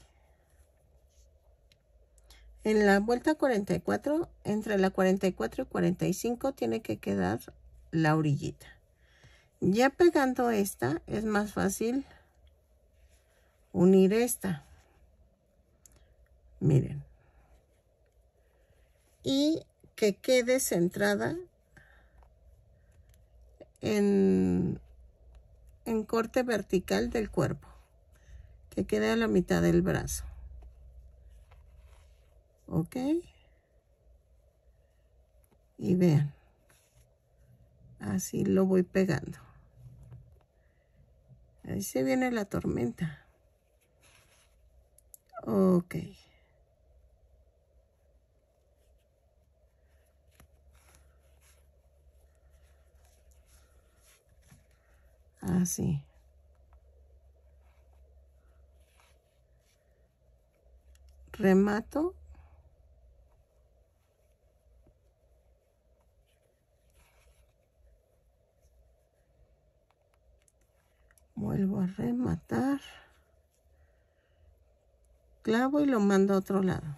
S1: En la vuelta 44, entre la 44 y 45 tiene que quedar la orillita. Ya pegando esta es más fácil unir esta. Miren. Y que quede centrada en, en corte vertical del cuerpo. Que quede a la mitad del brazo. Okay, y vean así lo voy pegando ahí se viene la tormenta ok así remato vuelvo a rematar clavo y lo mando a otro lado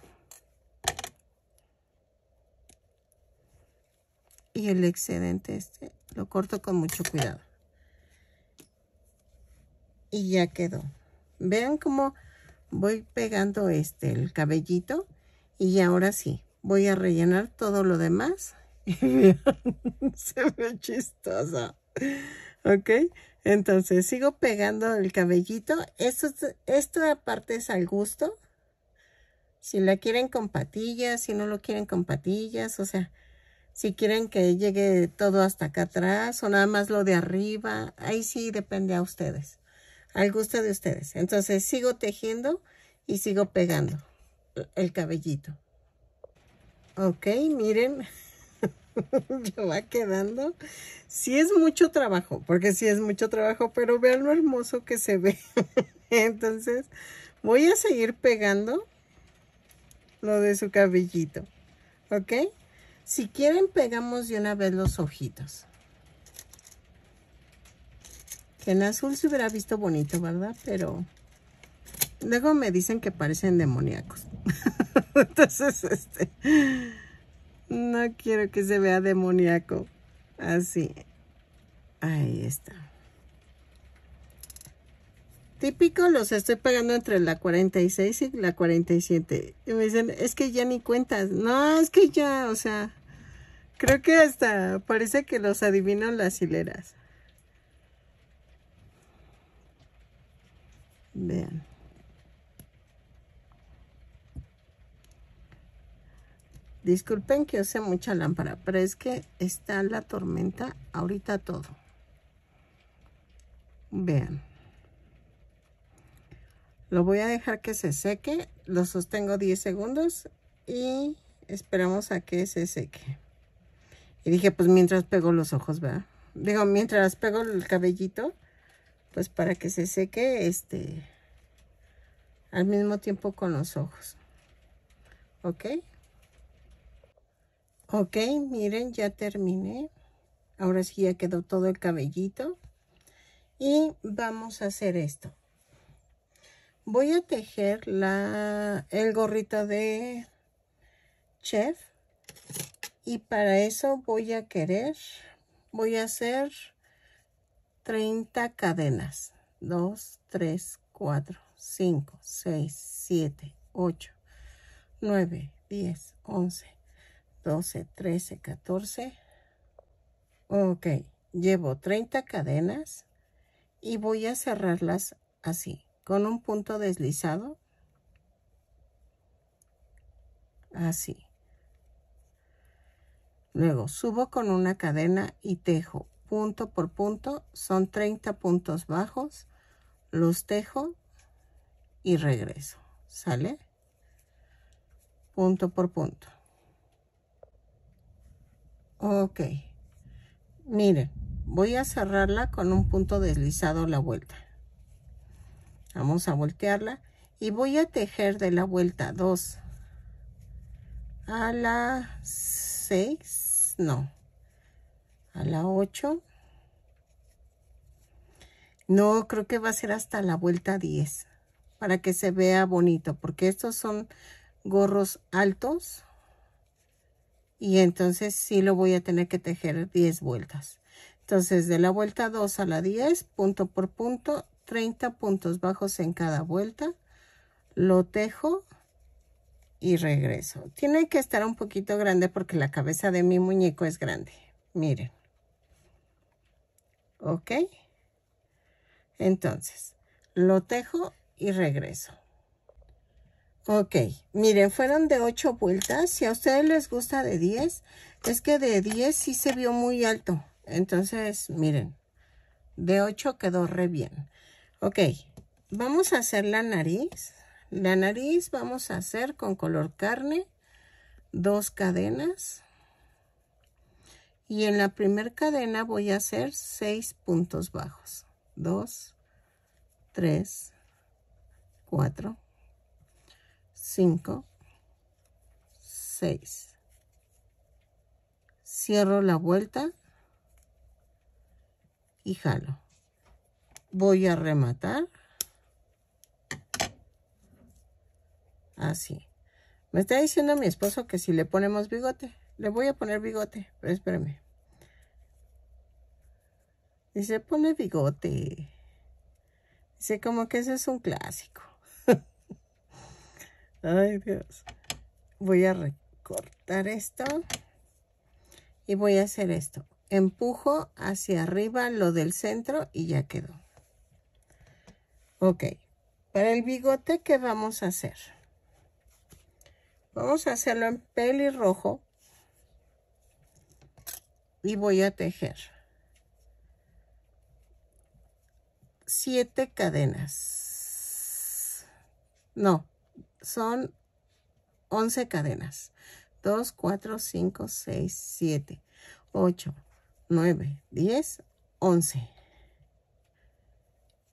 S1: y el excedente este lo corto con mucho cuidado y ya quedó vean cómo voy pegando este el cabellito y ahora sí voy a rellenar todo lo demás y (laughs)
S2: se ve chistosa
S1: ok entonces sigo pegando el cabellito. Esto, esta parte es al gusto. Si la quieren con patillas, si no lo quieren con patillas, o sea, si quieren que llegue todo hasta acá atrás o nada más lo de arriba, ahí sí depende a ustedes, al gusto de ustedes. Entonces sigo tejiendo y sigo pegando el cabellito. Ok, miren. (laughs)
S2: Lo (laughs) va quedando. Si es mucho trabajo, porque sí es mucho trabajo, pero vean lo hermoso que se ve. (laughs) Entonces voy a seguir pegando lo de su cabellito, ¿ok? Si
S1: quieren pegamos de una vez los ojitos. Que en azul se hubiera visto bonito, ¿verdad? Pero luego me dicen que parecen demoníacos. (laughs) Entonces, este... No quiero que se vea demoníaco. Así. Ahí está. Típico, los estoy pagando entre la 46 y la 47. Y me dicen, es que ya ni cuentas. No, es que ya, o sea,
S2: creo que hasta parece que los adivino las hileras.
S1: Vean. Disculpen que use mucha lámpara, pero es que está la tormenta ahorita todo. Vean. Lo voy a dejar que se seque. Lo sostengo 10 segundos y esperamos a que se seque. Y dije, pues mientras pego los ojos, ¿verdad? Digo, mientras pego el cabellito, pues para que se seque, este, al mismo tiempo con los ojos. ¿Ok? Ok, miren, ya terminé. Ahora sí ya quedó todo el cabellito. Y vamos a hacer esto. Voy a tejer la, el gorrito de chef. Y para eso voy a querer, voy a hacer 30 cadenas. 2, 3, 4, 5, 6, 7, 8, 9, 10, 11, 12, 13, 14. Ok, llevo 30 cadenas y voy a cerrarlas así, con un punto deslizado. Así. Luego subo con una cadena y tejo punto por punto. Son 30 puntos bajos. Los tejo y regreso. ¿Sale? Punto por punto. Ok. Miren, voy a cerrarla con un punto deslizado la vuelta. Vamos a voltearla y voy a tejer de la vuelta 2 a la 6, no, a la 8. No, creo que va a ser hasta la vuelta 10 para que se vea bonito, porque estos son gorros altos y entonces sí lo voy a tener que tejer 10 vueltas. Entonces de la vuelta 2 a la 10, punto por punto, 30 puntos bajos en cada vuelta, lo tejo y regreso. Tiene que estar un poquito grande porque la cabeza de mi muñeco es grande. Miren. ¿Ok? Entonces, lo tejo y regreso. Ok, miren, fueron de 8 vueltas. Si a ustedes les gusta de 10, es que de 10 sí se vio muy alto. Entonces, miren, de 8 quedó re bien. Ok, vamos a hacer la nariz. La nariz vamos a hacer con color carne, dos cadenas. Y en la primera cadena voy a hacer 6 puntos bajos. 2, 3, 4, 5, 6. Cierro la vuelta y jalo. Voy a rematar. Así. Me está diciendo mi esposo que si le ponemos bigote. Le voy a poner bigote, pero Y Dice, pone bigote. Dice, como que ese es un clásico. Ay, Dios. Voy a recortar esto. Y voy a hacer esto. Empujo hacia arriba lo del centro y ya quedó. Ok. Para el bigote, que vamos a hacer? Vamos a hacerlo en pelirrojo. Y voy a tejer. Siete cadenas. No, son 11 cadenas. 2, 4, 5, 6, 7, 8, 9, 10, 11.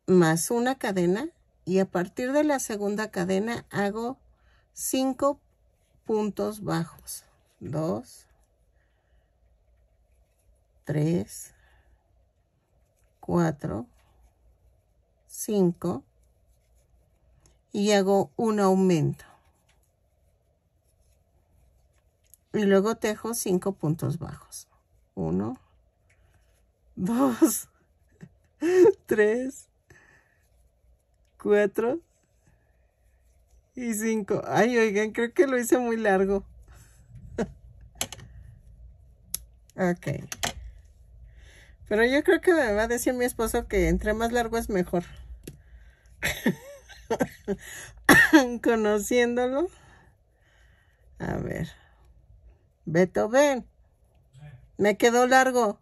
S1: Más una cadena y a partir de la segunda cadena hago 5 puntos bajos. 2, 3, 4, 5, y hago un aumento. Y luego tejo cinco
S2: puntos bajos. uno (laughs) dos (laughs) tres cuatro y cinco Ay, oigan, creo que lo hice muy largo. (laughs) ok. Pero yo creo que me va a decir mi esposo que
S1: entre más largo es mejor. (laughs) conociéndolo. A ver. Beto, ven. Me quedó largo.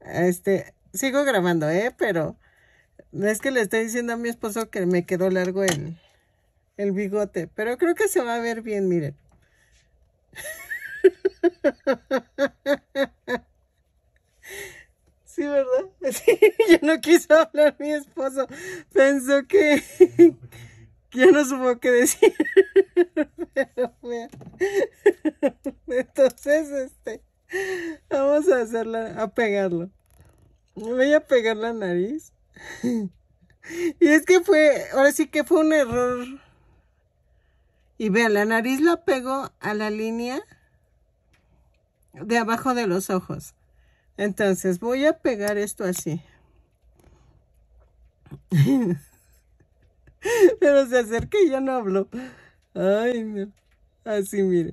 S1: Este,
S2: sigo grabando, ¿eh? Pero es que le estoy diciendo a mi esposo que me quedó largo el, el bigote. Pero creo que se va a ver bien, miren. (laughs) Sí, ¿verdad? (laughs) Yo no quiso hablar mi esposo. Pensó que, yo (laughs) ya no supo qué decir. (laughs) Pero Entonces, este, vamos a hacerla, a pegarlo. Voy a pegar la nariz. Y es que fue, ahora sí que fue un error. Y vea la nariz la pegó a la línea de abajo de los ojos. Entonces voy a pegar esto así. (laughs) Pero se acerca y ya no hablo. Ay, no. Así, mire.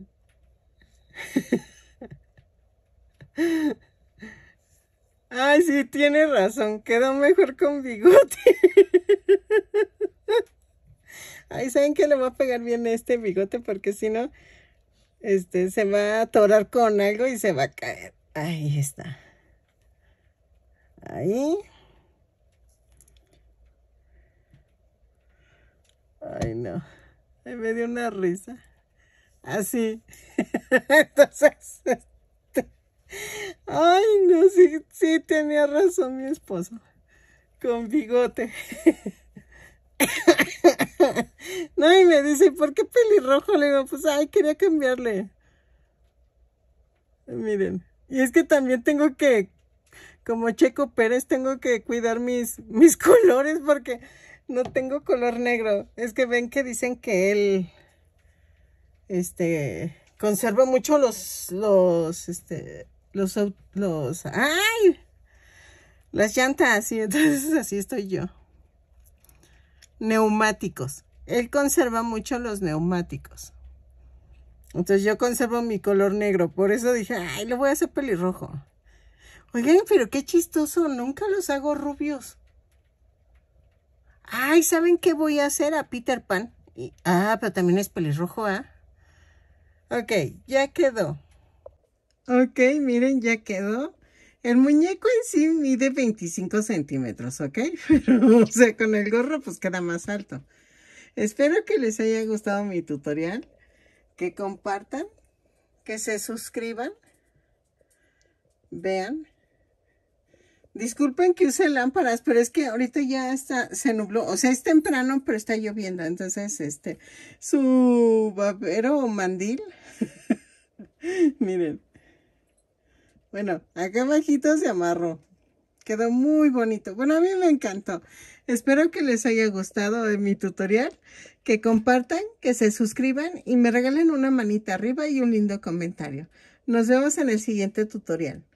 S2: (laughs) Ay, sí, tiene razón. Quedó mejor con bigote. (laughs) Ay, ¿saben que Le voy a pegar bien este bigote porque si no, este, se va a atorar con algo y se va a caer. Ahí está. Ahí. Ay, no. me dio una risa. Así. (laughs) Entonces, este, Ay, no, sí, sí tenía razón mi esposo. Con bigote. (laughs) No, y me dice, ¿por qué pelirrojo? Le digo, pues, ay, quería cambiarle. Miren. Y es que también tengo que como Checo Pérez tengo que cuidar mis, mis (laughs) colores porque no tengo color negro. Es que ven que dicen que él este conserva mucho los los este los los ay
S1: las llantas y entonces (laughs) así estoy yo. Neumáticos. Él conserva mucho los neumáticos. Entonces yo conservo mi color negro, por eso dije, ay, lo voy a hacer pelirrojo. Oigan, pero qué chistoso, nunca los hago rubios. Ay, ¿saben qué voy a hacer a Peter Pan? ah, pero también es pelirrojo, ¿ah? ¿eh? Ok, ya quedó. Ok, miren, ya quedó. El muñeco en sí mide 25 centímetros, ¿ok? (laughs) Pero, o sea, con el gorro pues queda más alto. Espero que les haya gustado mi tutorial, que compartan, que se suscriban, vean Disculpen que use lámparas, pero es que ahorita ya está, se nubló. O sea, es temprano, pero está
S2: lloviendo. Entonces, este, su babero o mandil. (laughs) Miren. Bueno, acá bajito se amarró. Quedó muy bonito. Bueno, a mí me encantó. Espero que les haya gustado mi
S1: tutorial. Que compartan, que se suscriban y me regalen una manita arriba y un lindo
S2: comentario. Nos vemos en el siguiente tutorial.